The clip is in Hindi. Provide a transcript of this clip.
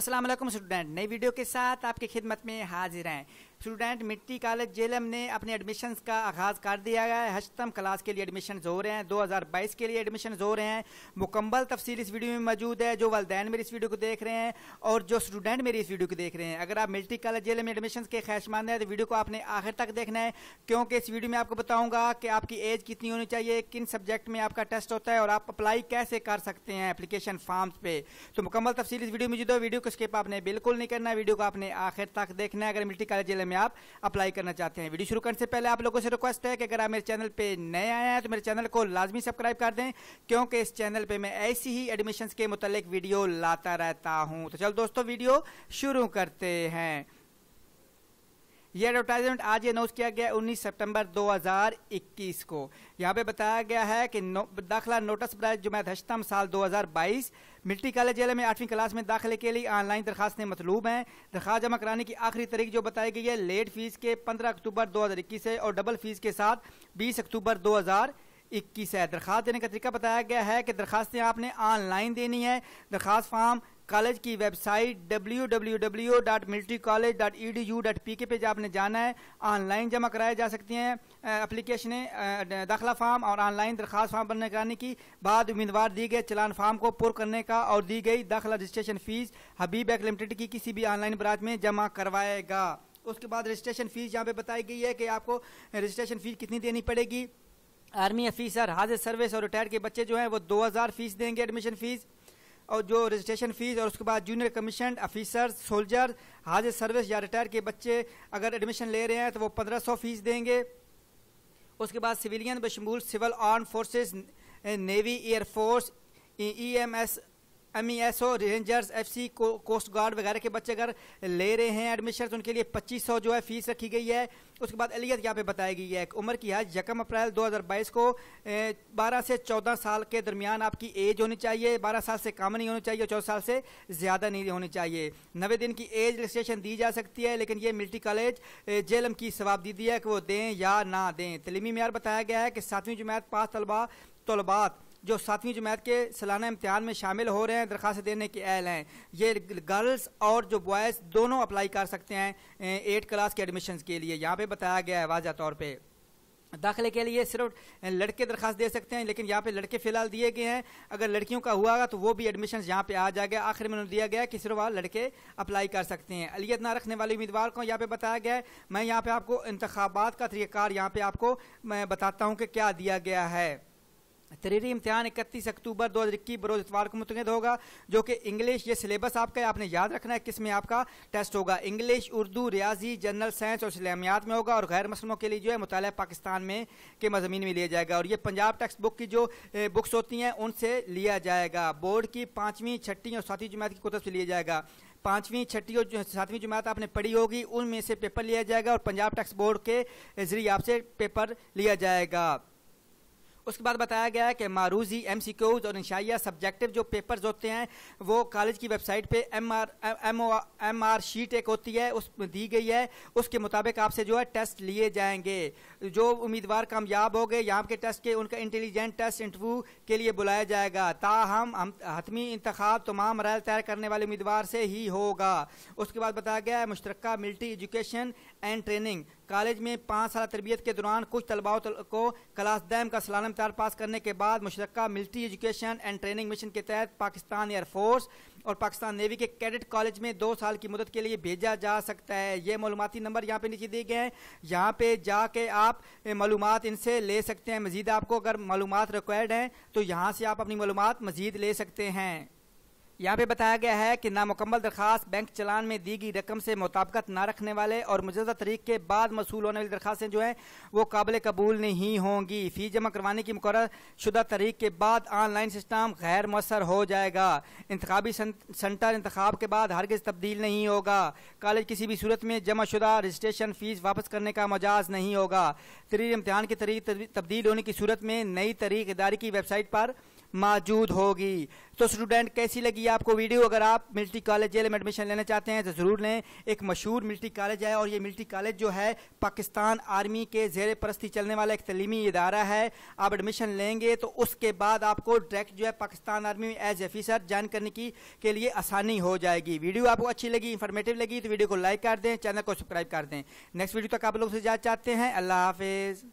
असलम स्टूडेंट नई वीडियो के साथ आपकी खिदमत में हाजिर हैं स्टूडेंट मिट्टी कॉलेज जेलम ने अपने एडमिशन्स का आगाज़ कर दिया गया है हस्तम क्लास के लिए एडमिशन हो रहे हैं 2022 के लिए एडमिशन हो रहे हैं मुकम्मल तफसील इस वीडियो में मौजूद है जो वालदेन मेरी इस वीडियो को देख रहे हैं और जो स्टूडेंट मेरी इस वीडियो को देख रहे हैं अगर आप मिट्टी कॉलेज जेलम में एडमिशन के खैश खैशमान हैं तो वीडियो को आपने आखिर तक देखना है क्योंकि इस वीडियो में आपको बताऊँगा कि आपकी एज कितनी होनी चाहिए किन सब्जेक्ट में आपका टेस्ट होता है और आप अप्लाई कैसे कर सकते हैं अपलीकेशन फॉर्म पे तो मुकम्मल तफसील इस वीडियो में मौजूद है वीडियो को स्किप आपने बिल्कुल नहीं करना वीडियो को आपने आखिर तक देखना है अगर मिट्टी कॉलेज जेलम में आप अप्लाई करना चाहते हैं वीडियो शुरू करने से पहले आप लोगों से रिक्वेस्ट है कि अगर आप मेरे चैनल पर नए आए हैं तो मेरे चैनल को लाजमी सब्सक्राइब कर दें क्योंकि इस चैनल पर मैं ऐसी ही एडमिशन के मुतालिक वीडियो लाता रहता हूँ तो चल दोस्तों वीडियो शुरू करते हैं ये एडवर्टाइजमेंट आज अनाउंस किया गया 19 सितंबर 2021 को यहाँ पे बताया गया है कि नो, दाखला नोटिस बरए जुमैत हशतम साल 2022 मिल्टी कॉलेज जिले में आठवीं क्लास में दाखिले के लिए ऑनलाइन दरखास्तें मतलूब हैं दरखास्त जमा कराने की आखिरी तारीख जो बताई गई है लेट फीस के 15 अक्टूबर 2021 है और डबल फीस के साथ 20 अक्टूबर 2021 है दरखास्त देने का तरीका बताया गया है कि दरखास्तें आपने ऑनलाइन देनी है दरखास्त फार्म कॉलेज की वेबसाइट www.militarycollege.edu.pk पे आपने जाना है ऑनलाइन जमा कराया जा सकती हैं अप्लीकेशन दाखिला फार्म और ऑनलाइन दरख्वास्त फार्म भरने कराने की बाद उम्मीदवार दी गए चलान फार्म को पुर करने का और दी गई दाखिला registration fees Habib bank limited की किसी भी ऑनलाइन बराज में जमा करवाएगा उसके बाद रजिस्ट्रेशन फीस यहाँ पे बताई गई है कि आपको रजिस्ट्रेशन फीस कितनी देनी पड़ेगी आर्मी ऑफिसर हाजिर सर्विस और रिटायर्ड के बच्चे जो हैं वो 2000 फीस देंगे एडमिशन फीस और जो रजिस्ट्रेशन फीस और उसके बाद जूनियर कमीशन ऑफिसर्स सोल्जर हाजिर सर्विस या रिटायर के बच्चे अगर एडमिशन ले रहे हैं तो वो पंद्रह सौ फीस देंगे उसके बाद सिविलियन बशमूल civil arm forces navy air force E M S M E S O rangers F C coast guard वगैरह के बच्चे अगर ले रहे हैं एडमिशन तो उनके लिए पच्चीस सौ जो है फीस रखी गई है उसके बाद अलियत यहाँ पे बताई गई है उम्र की है यकम अप्रैल 2022 को 12 से 14 साल के दरमियान आपकी एज होनी चाहिए 12 साल से कम नहीं होनी चाहिए चौदह साल से ज़्यादा नहीं होनी चाहिए नवे दिन की एज रजिस्ट्रेशन दी जा सकती है लेकिन ये मिल्टी कॉलेज जेलम की सवाब दी है कि वो दें या ना दें तलीमी मैार बताया गया है कि सातवीं जुमैत पास तलबा तलबात जो सातवीं जमात के सालाना इम्तहान में शामिल हो रहे हैं दरख्वास्त देने के अहल हैं ये गर्ल्स और जो बॉयज़ दोनों अप्लाई कर सकते हैं एट क्लास के एडमिशन के लिए यहाँ पर बताया गया है वाजह तौर पर दाखिले के लिए सिर्फ लड़के दरखास्त दे सकते हैं लेकिन यहाँ पे लड़के फिलहाल दिए गए हैं अगर लड़कियों का हुआ तो वो भी एडमिशन यहाँ पे आ जाएगा आखिर में दिया गया कि सिर्फ लड़के अप्लाई कर सकते हैं अलियत ना रखने वाले उम्मीदवार को यहाँ पे बताया गया है मैं यहाँ पे आपको इंतबात का तरीक़ार यहाँ पे आपको मैं बताता हूँ कि क्या दिया गया है तरीरी इम्तहान इकतीस अक्टूबर दो हज़ार इक्कीस बरोज इतवार को मुतद होगा जो कि इंग्लिश ये सिलेबस आपका है आपने याद रखना है किस में आपका टेस्ट होगा इंग्लिश उर्दू रियाजी जनरल साइंस और इस्लामियात में होगा और गैर मसलों के लिए जो है मुताल पाकिस्तान में के मजमीन में लिया जाएगा और ये पंजाब टेक्स्ट बुक की जो बुक्स होती हैं उनसे लिया जाएगा बोर्ड की पाँचवीं छठी और सातवीं जुमैत की कुतब से लिया जाएगा पाँचवीं छठी और सातवीं जुमात आपने पढ़ी होगी उनमें से पेपर लिया जाएगा और पंजाब टैक्स बोर्ड के जरिए आपसे पेपर लिया जाएगा उसके बाद बताया गया है कि मारूजी एम और इंशाइया सब्जेक्टिव जो पेपर्स होते हैं वो कॉलेज की वेबसाइट पे M R M M R sheet एक होती है उस दी गई है उसके मुताबिक आपसे जो है टेस्ट लिए जाएंगे जो उम्मीदवार कामयाब हो गए यहाँ के टेस्ट के उनका इंटेलिजेंट टेस्ट इंटरव्यू के लिए बुलाया जाएगा ताहम हम हतमी इंतखा तमाम रैल तैयार करने वाले उम्मीदवार से ही होगा उसके बाद बताया गया है मुश्तरक military education and training college में पाँच साल तरबियत के दौरान कुछ तलबाओं को क्लास दैम का सालाना इम्तार पास करने के बाद मुशरक military education and training mission के तहत पाकिस्तान एयरफोर्स और पाकिस्तान नेवी के कैडेट कॉलेज में दो साल की मदद के लिए भेजा जा सकता है ये मालूमती नंबर यहाँ पे नीचे दिए गए हैं यहाँ पे जाके आप मालूम इनसे ले सकते हैं मज़ीद आपको अगर मालूम रिक्वायर्ड हैं तो यहाँ से आप अपनी मालूम मज़ीद ले सकते हैं यहाँ पे बताया गया है कि नामुकम्मल दरखास्त बैंक चलान में दी गई रकम से मुताबकत ना रखने वाले और मुजदा तरीक के बाद मसूल होने वाली दरखास्तें जो हैं वो काबिल कबूल नहीं होंगी फीस जमा करवाने की मुकर शुदा तरीक के बाद ऑनलाइन सिस्टम गैर मौसर हो जाएगा इंतबी सेंटर इंतखब के बाद हरगज़ तब्दील नहीं होगा कॉलेज किसी भी सूरत में जमा शुदा रजिस्ट्रेशन फ़ीस वापस करने का मजाज नहीं होगा तरीर इम्तहान की तरीक तब्दील होने की सूरत में नई तरीक इदारी की वेबसाइट पर मौजूद होगी तो स्टूडेंट कैसी लगी आपको वीडियो अगर आप मिल्ट्री कॉलेज जेल में एडमिशन लेना चाहते हैं तो ज़रूर लें एक मशहूर मिल्ट्री कॉलेज है और ये मिल्ट्री कॉलेज जो है पाकिस्तान आर्मी के जेर परस्ती चलने वाला एक तलीमी इदारा है आप एडमिशन लेंगे तो उसके बाद आपको डायरेक्ट जो है पाकिस्तान आर्मी में एज ऑफिसर ज्वाइन करने की के लिए आसानी हो जाएगी वीडियो आपको अच्छी लगी इन्फॉर्मेटिव लगी तो वीडियो को लाइक कर दें चैनल को सब्सक्राइब कर दें नेक्स्ट वीडियो तक आप लोग से जाना चाहते हैं अल्लाह हाफिज़